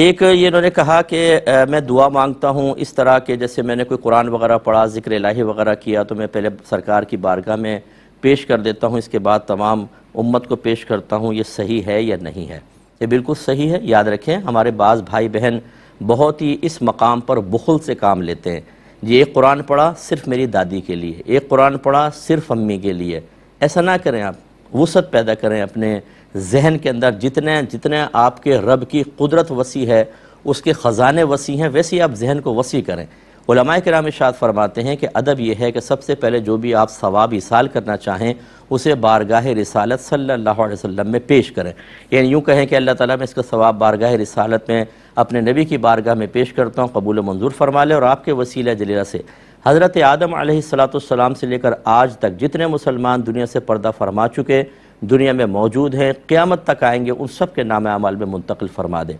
एक ये इन्होंने कहा कि मैं दुआ मांगता हूँ इस तरह के जैसे मैंने कोई कुरान वगैरह पढ़ा जिक्र लाही वगैरह किया तो मैं पहले सरकार की बारगाह में पेश कर देता हूँ इसके बाद तमाम उम्मत को पेश करता हूँ ये सही है या नहीं है ये बिल्कुल सही है याद रखें हमारे बाज़ भाई बहन बहुत ही इस मकाम पर बुखल से काम लेते हैं ये एक कुरान पढ़ा सिर्फ मेरी दादी के लिए एक कुरान पढ़ा सिर्फ अम्मी के लिए ऐसा ना करें आप वसत पैदा करें अपने जहन के अंदर जितने जितने आपके रब की कुदरत वसी है उसके ख़जाने वसी हैं वैसे ही आप जहन को वसी करें उलमा कराम इशात फरमाते हैं कि अदब यह है कि सबसे पहले जो भी आप सवाब इसाल करना चाहें उसे बारगाह रिसालत सल्लल्लाहु अलैहि वसल्लम में पेश करें यानी यूँ कहें कि अल्लाह ताला मैं इसका सवाब बारगाह रिसालत में अपने नबी की बारगाह में पेश करता हूँ कबूल मंजूर फरमा लें और आपके वसीला जलीला से हज़रत आदम सलाम से लेकर आज तक जितने मुसलमान दुनिया से पर्दा फरमा चुके दुनिया में मौजूद हैं क़्यामत तक आएंगे उन सब के नाम अमल में मुंतकिल फरमा दें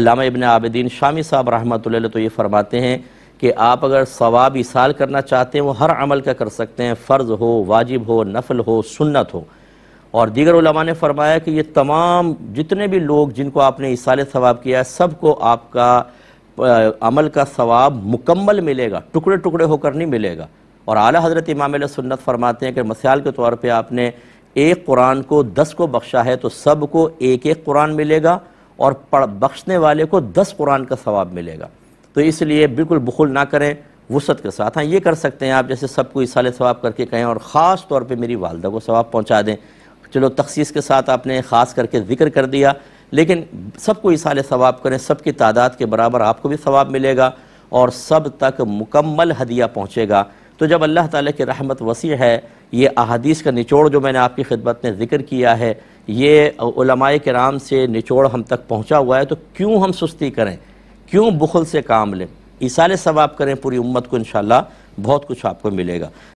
अलामा इबन आबदीन शामी साहब रहमत तो ये फरमाते हैं कि आप अगर सवाब इसाल करना चाहते हैं वो हर अमल का कर सकते हैं फ़र्ज़ हो वाजिब हो नफल हो सुन्नत हो और दीगर उलमा ने फरमाया कि ये तमाम जितने भी लोग जिनको आपने इसाल सवाब किया है सबको आपका अमल का सवाब मुकम्मल मिलेगा टुकड़े टुकड़े होकर नहीं मिलेगा और आला हज़रत इमाम सुन्नत फरमाते हैं कि मिसाल के तौर पे आपने एक कुरान को दस को बख्शा है तो सब को एक एक कुरान मिलेगा और पढ़ बख्शने वाले को दस कुरान का सवाब मिलेगा तो इसलिए बिल्कुल बखुल ना करें वसत के साथ हाँ ये कर सकते हैं आप जैसे सबको साले सवाब करके कहें और ख़ास तौर पर मेरी वालदा को सवाब पहुँचा दें चलो तखसीस के साथ आपने ख़ास करके ज़िक्र कर दिया लेकिन सबको इसाले सवाब करें सबकी तादाद के बराबर आपको भी सवाब मिलेगा और सब तक मुकम्मल हदिया पहुँचेगा तो जब अल्लाह ताला की रहमत वसी है ये अहादीस का निचोड़ जो मैंने आपकी खिदमत में ज़िक्र किया है ये उलमाए कराम से निचोड़ हम तक पहुँचा हुआ है तो क्यों हम सुस्ती करें क्यों बुखल से काम लें इसाले सवाब करें पूरी उम्मत को इन बहुत कुछ आपको मिलेगा